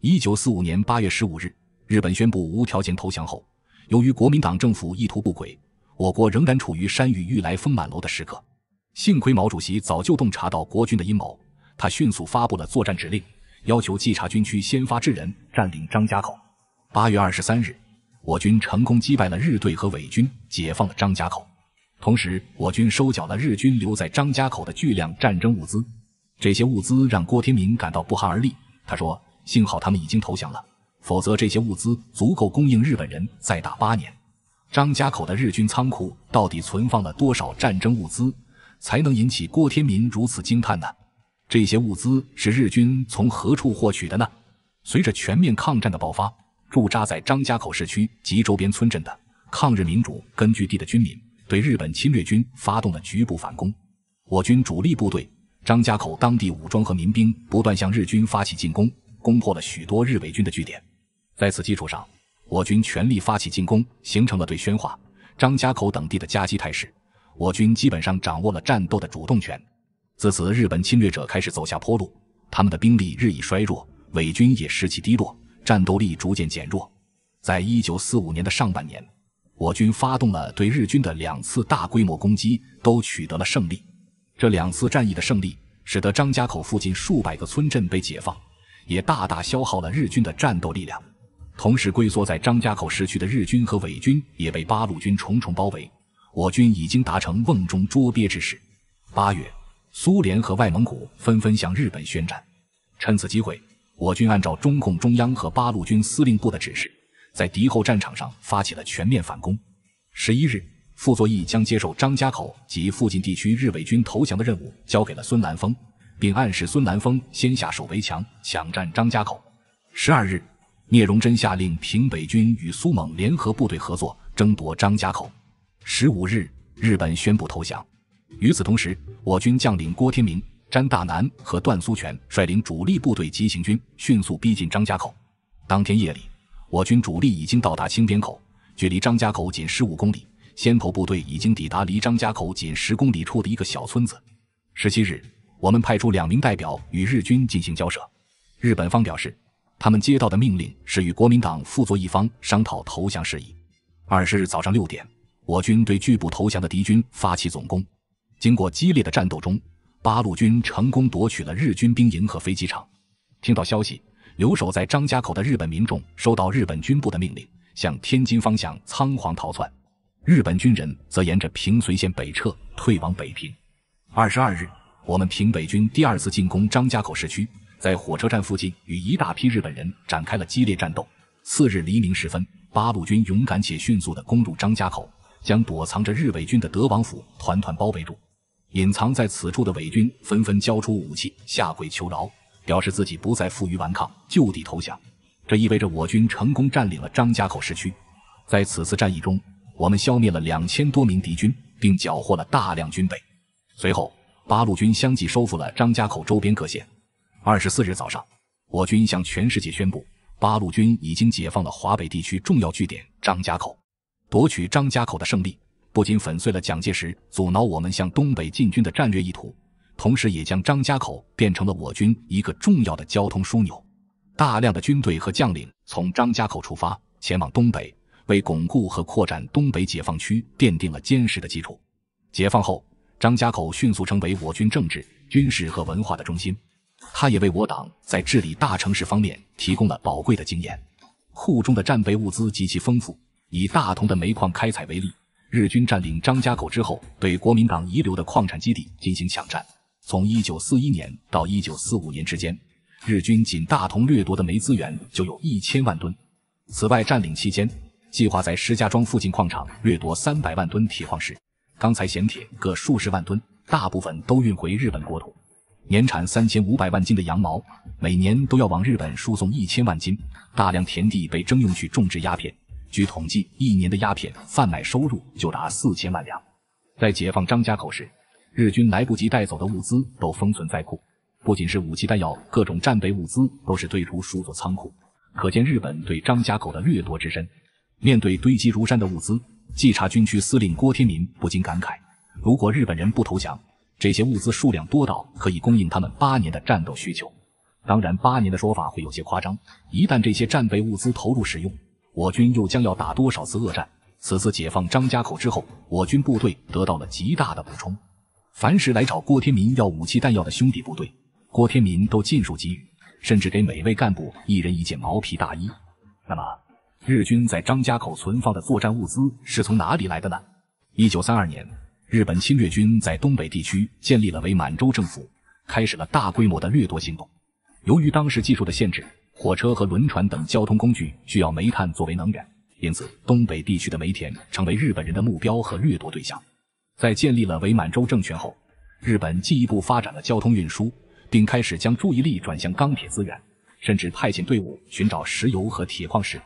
一九四五年八月十五日，日本宣布无条件投降后，由于国民党政府意图不轨，我国仍然处于山雨欲来风满楼的时刻。幸亏毛主席早就洞察到国军的阴谋，他迅速发布了作战指令，要求冀察军区先发制人，占领张家口。八月二十三日，我军成功击败了日队和伪军，解放了张家口。同时，我军收缴了日军留在张家口的巨量战争物资，这些物资让郭天民感到不寒而栗。他说。幸好他们已经投降了，否则这些物资足够供应日本人再打八年。张家口的日军仓库到底存放了多少战争物资，才能引起郭天民如此惊叹呢？这些物资是日军从何处获取的呢？随着全面抗战的爆发，驻扎在张家口市区及周边村镇的抗日民主根据地的军民对日本侵略军发动了局部反攻，我军主力部队、张家口当地武装和民兵不断向日军发起进攻。攻破了许多日伪军的据点，在此基础上，我军全力发起进攻，形成了对宣化、张家口等地的夹击态势。我军基本上掌握了战斗的主动权。自此，日本侵略者开始走下坡路，他们的兵力日益衰弱，伪军也士气低落，战斗力逐渐减弱。在一九四五年的上半年，我军发动了对日军的两次大规模攻击，都取得了胜利。这两次战役的胜利，使得张家口附近数百个村镇被解放。也大大消耗了日军的战斗力量，同时龟缩在张家口市区的日军和伪军也被八路军重重包围，我军已经达成瓮中捉鳖之势。八月，苏联和外蒙古纷纷向日本宣战，趁此机会，我军按照中共中央和八路军司令部的指示，在敌后战场上发起了全面反攻。十一日，傅作义将接受张家口及附近地区日伪军投降的任务交给了孙兰峰。并暗示孙兰峰先下手为强，抢占张家口。十二日，聂荣臻下令平北军与苏蒙联合部队合作争夺张家口。十五日，日本宣布投降。与此同时，我军将领郭天民、詹大南和段苏权率领主力部队急行军，迅速逼近张家口。当天夜里，我军主力已经到达青边口，距离张家口仅十五公里；先头部队已经抵达离张家口仅十公里处的一个小村子。十七日。我们派出两名代表与日军进行交涉。日本方表示，他们接到的命令是与国民党傅作义方商讨投降事宜。二十日早上六点，我军对拒不投降的敌军发起总攻。经过激烈的战斗中，八路军成功夺取了日军兵营和飞机场。听到消息，留守在张家口的日本民众收到日本军部的命令，向天津方向仓皇逃窜。日本军人则沿着平绥线北撤，退往北平。二十二日。我们平北军第二次进攻张家口市区，在火车站附近与一大批日本人展开了激烈战斗。次日黎明时分，八路军勇敢且迅速地攻入张家口，将躲藏着日伪军的德王府团团包围住。隐藏在此处的伪军纷纷交出武器，下跪求饶，表示自己不再负隅顽抗，就地投降。这意味着我军成功占领了张家口市区。在此次战役中，我们消灭了两千多名敌军，并缴获了大量军备。随后。八路军相继收复了张家口周边各县。二十四日早上，我军向全世界宣布，八路军已经解放了华北地区重要据点张家口。夺取张家口的胜利，不仅粉碎了蒋介石阻挠我们向东北进军的战略意图，同时也将张家口变成了我军一个重要的交通枢纽。大量的军队和将领从张家口出发，前往东北，为巩固和扩展东北解放区奠定了坚实的基础。解放后。张家口迅速成为我军政治、军事和文化的中心，它也为我党在治理大城市方面提供了宝贵的经验。库中的战备物资极其丰富。以大同的煤矿开采为例，日军占领张家口之后，对国民党遗留的矿产基地进行抢占。从1941年到1945年之间，日军仅大同掠夺的煤资源就有一千万吨。此外，占领期间计划在石家庄附近矿场掠夺三百万吨铁矿石。钢材、铁各数十万吨，大部分都运回日本国土。年产三千五百万斤的羊毛，每年都要往日本输送一千万斤。大量田地被征用去种植鸦片，据统计，一年的鸦片贩卖收入就达四千万两。在解放张家口时，日军来不及带走的物资都封存在库，不仅是武器弹药，各种战备物资都是堆出数座仓库。可见日本对张家口的掠夺之深。面对堆积如山的物资。冀察军区司令郭天民不禁感慨：如果日本人不投降，这些物资数量多到可以供应他们八年的战斗需求。当然，八年的说法会有些夸张。一旦这些战备物资投入使用，我军又将要打多少次恶战？此次解放张家口之后，我军部队得到了极大的补充。凡是来找郭天民要武器弹药的兄弟部队，郭天民都尽数给予，甚至给每位干部一人一件毛皮大衣。那么，日军在张家口存放的作战物资是从哪里来的呢？一九三二年，日本侵略军在东北地区建立了伪满洲政府，开始了大规模的掠夺行动。由于当时技术的限制，火车和轮船等交通工具需要煤炭作为能源，因此东北地区的煤田成为日本人的目标和掠夺对象。在建立了伪满洲政权后，日本进一步发展了交通运输，并开始将注意力转向钢铁资源，甚至派遣队伍寻找石油和铁矿石。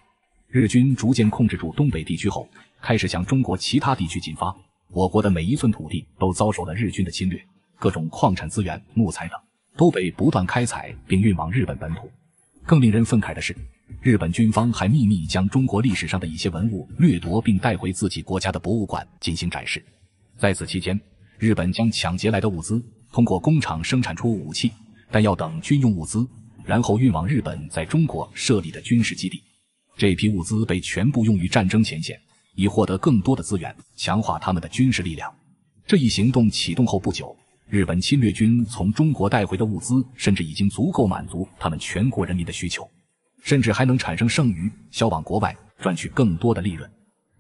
日军逐渐控制住东北地区后，开始向中国其他地区进发。我国的每一寸土地都遭受了日军的侵略，各种矿产资源、木材等都被不断开采并运往日本本土。更令人愤慨的是，日本军方还秘密将中国历史上的一些文物掠夺并带回自己国家的博物馆进行展示。在此期间，日本将抢劫来的物资通过工厂生产出武器、弹药等军用物资，然后运往日本在中国设立的军事基地。这批物资被全部用于战争前线，以获得更多的资源，强化他们的军事力量。这一行动启动后不久，日本侵略军从中国带回的物资甚至已经足够满足他们全国人民的需求，甚至还能产生剩余，销往国外，赚取更多的利润。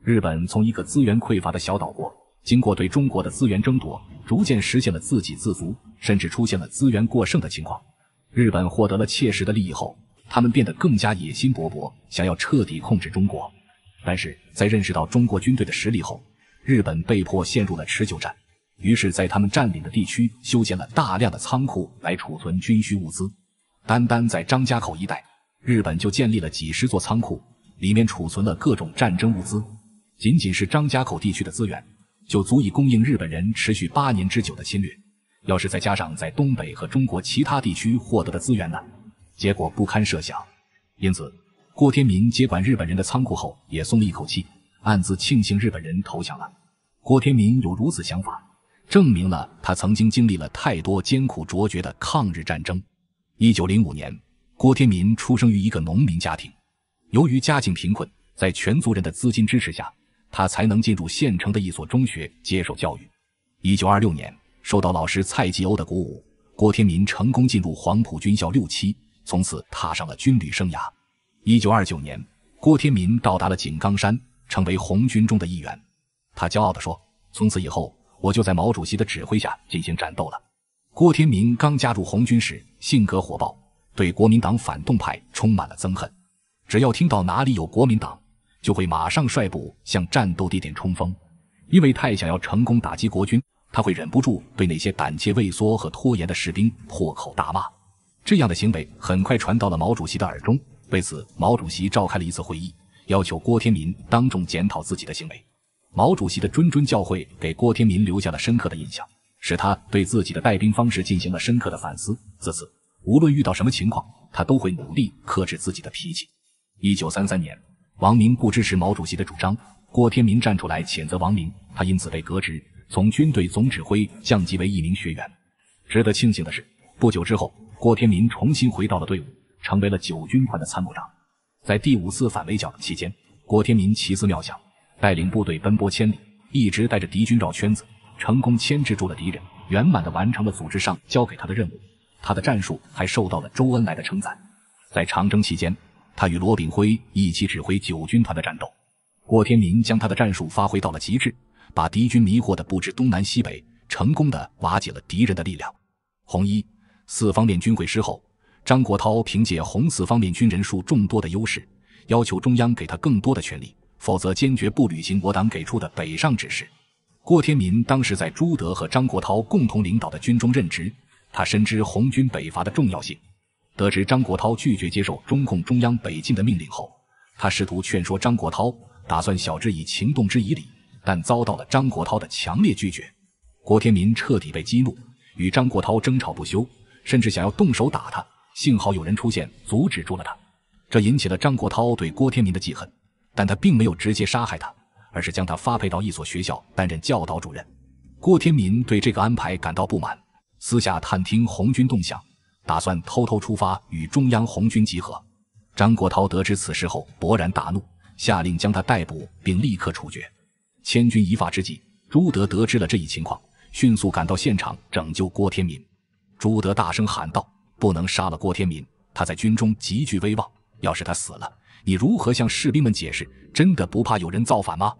日本从一个资源匮乏的小岛国，经过对中国的资源争夺，逐渐实现了自给自足，甚至出现了资源过剩的情况。日本获得了切实的利益后。他们变得更加野心勃勃，想要彻底控制中国。但是在认识到中国军队的实力后，日本被迫陷入了持久战。于是，在他们占领的地区修建了大量的仓库来储存军需物资。单单在张家口一带，日本就建立了几十座仓库，里面储存了各种战争物资。仅仅是张家口地区的资源，就足以供应日本人持续八年之久的侵略。要是再加上在东北和中国其他地区获得的资源呢？结果不堪设想，因此郭天民接管日本人的仓库后也松了一口气，暗自庆幸日本人投降了。郭天民有如此想法，证明了他曾经经历了太多艰苦卓绝的抗日战争。一九零五年，郭天民出生于一个农民家庭，由于家境贫困，在全族人的资金支持下，他才能进入县城的一所中学接受教育。一九二六年，受到老师蔡继欧的鼓舞，郭天民成功进入黄埔军校六期。从此踏上了军旅生涯。一九二九年，郭天民到达了井冈山，成为红军中的一员。他骄傲地说：“从此以后，我就在毛主席的指挥下进行战斗了。”郭天民刚加入红军时，性格火爆，对国民党反动派充满了憎恨。只要听到哪里有国民党，就会马上率部向战斗地点冲锋。因为太想要成功打击国军，他会忍不住对那些胆怯畏缩和拖延的士兵破口大骂。这样的行为很快传到了毛主席的耳中，为此，毛主席召开了一次会议，要求郭天民当众检讨自己的行为。毛主席的谆谆教诲给郭天民留下了深刻的印象，使他对自己的带兵方式进行了深刻的反思。自此，无论遇到什么情况，他都会努力克制自己的脾气。一九三三年，王明不支持毛主席的主张，郭天民站出来谴责王明，他因此被革职，从军队总指挥降级为一名学员。值得庆幸的是，不久之后。郭天民重新回到了队伍，成为了九军团的参谋长。在第五次反围剿的期间，郭天民奇思妙想，带领部队奔波千里，一直带着敌军绕圈子，成功牵制住了敌人，圆满的完成了组织上交给他的任务。他的战术还受到了周恩来的称赞。在长征期间，他与罗炳辉一起指挥九军团的战斗，郭天民将他的战术发挥到了极致，把敌军迷惑的不知东南西北，成功的瓦解了敌人的力量。红一。四方面军会师后，张国焘凭借红四方面军人数众多的优势，要求中央给他更多的权力，否则坚决不履行我党给出的北上指示。郭天民当时在朱德和张国焘共同领导的军中任职，他深知红军北伐的重要性。得知张国焘拒绝接受中共中央北进的命令后，他试图劝说张国焘，打算晓之以情，动之以理，但遭到了张国焘的强烈拒绝。郭天民彻底被激怒，与张国焘争吵不休。甚至想要动手打他，幸好有人出现阻止住了他。这引起了张国焘对郭天民的记恨，但他并没有直接杀害他，而是将他发配到一所学校担任教导主任。郭天民对这个安排感到不满，私下探听红军动向，打算偷偷出发与中央红军集合。张国焘得知此事后勃然大怒，下令将他逮捕并立刻处决。千钧一发之际，朱德得知了这一情况，迅速赶到现场拯救郭天民。朱德大声喊道：“不能杀了郭天民，他在军中极具威望。要是他死了，你如何向士兵们解释？真的不怕有人造反吗？”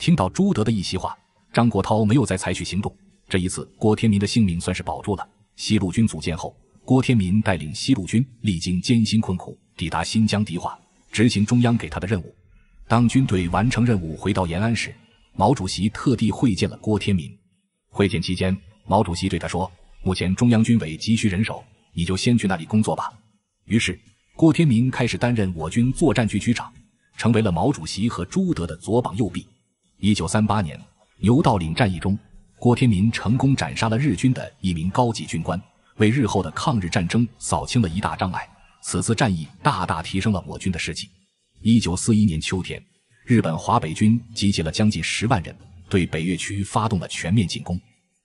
听到朱德的一席话，张国焘没有再采取行动。这一次，郭天民的性命算是保住了。西路军组建后，郭天民带领西路军历经艰辛困苦，抵达新疆迪化，执行中央给他的任务。当军队完成任务回到延安时，毛主席特地会见了郭天民。会见期间，毛主席对他说。目前中央军委急需人手，你就先去那里工作吧。于是，郭天民开始担任我军作战局局长，成为了毛主席和朱德的左膀右臂。一九三八年，牛道岭战役中，郭天民成功斩杀了日军的一名高级军官，为日后的抗日战争扫清了一大障碍。此次战役大大提升了我军的士气。一九四一年秋天，日本华北军集结了将近十万人，对北岳区发动了全面进攻。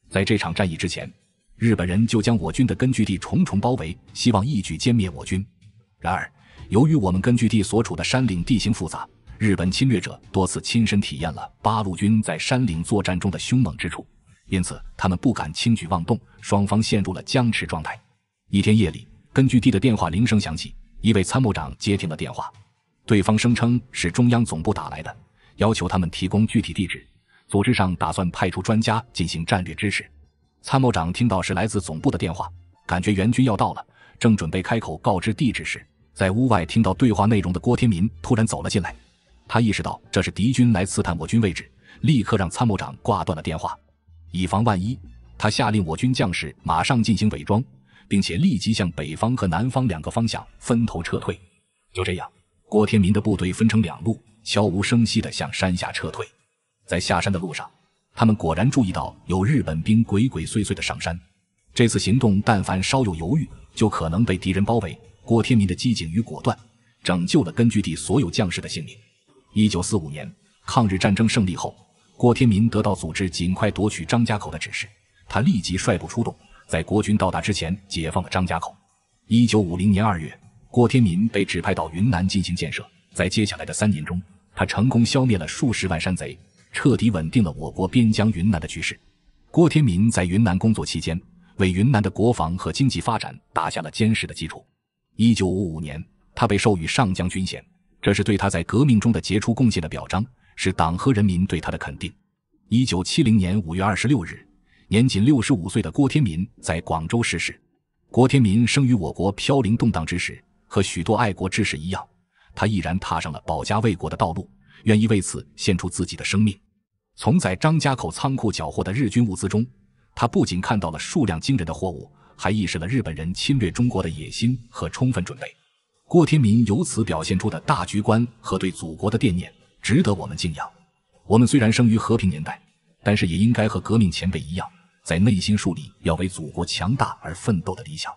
在这场战役之前，日本人就将我军的根据地重重包围，希望一举歼灭我军。然而，由于我们根据地所处的山岭地形复杂，日本侵略者多次亲身体验了八路军在山岭作战中的凶猛之处，因此他们不敢轻举妄动。双方陷入了僵持状态。一天夜里，根据地的电话铃声响起，一位参谋长接听了电话，对方声称是中央总部打来的，要求他们提供具体地址，组织上打算派出专家进行战略支持。参谋长听到是来自总部的电话，感觉援军要到了，正准备开口告知地址时，在屋外听到对话内容的郭天民突然走了进来。他意识到这是敌军来刺探我军位置，立刻让参谋长挂断了电话，以防万一。他下令我军将士马上进行伪装，并且立即向北方和南方两个方向分头撤退。就这样，郭天民的部队分成两路，悄无声息地向山下撤退。在下山的路上。他们果然注意到有日本兵鬼鬼祟祟地上山。这次行动，但凡稍有犹豫，就可能被敌人包围。郭天民的机警与果断，拯救了根据地所有将士的性命。一九四五年抗日战争胜利后，郭天民得到组织尽快夺取张家口的指示，他立即率部出动，在国军到达之前解放了张家口。一九五零年二月，郭天民被指派到云南进行建设。在接下来的三年中，他成功消灭了数十万山贼。彻底稳定了我国边疆云南的局势。郭天民在云南工作期间，为云南的国防和经济发展打下了坚实的基础。一九五五年，他被授予上将军衔，这是对他在革命中的杰出贡献的表彰，是党和人民对他的肯定。一九七零年五月二十六日，年仅六十五岁的郭天民在广州逝世。郭天民生于我国飘零动荡之时，和许多爱国志士一样，他毅然踏上了保家卫国的道路，愿意为此献出自己的生命。从在张家口仓库缴获的日军物资中，他不仅看到了数量惊人的货物，还意识了日本人侵略中国的野心和充分准备。郭天民由此表现出的大局观和对祖国的惦念，值得我们敬仰。我们虽然生于和平年代，但是也应该和革命前辈一样，在内心树立要为祖国强大而奋斗的理想。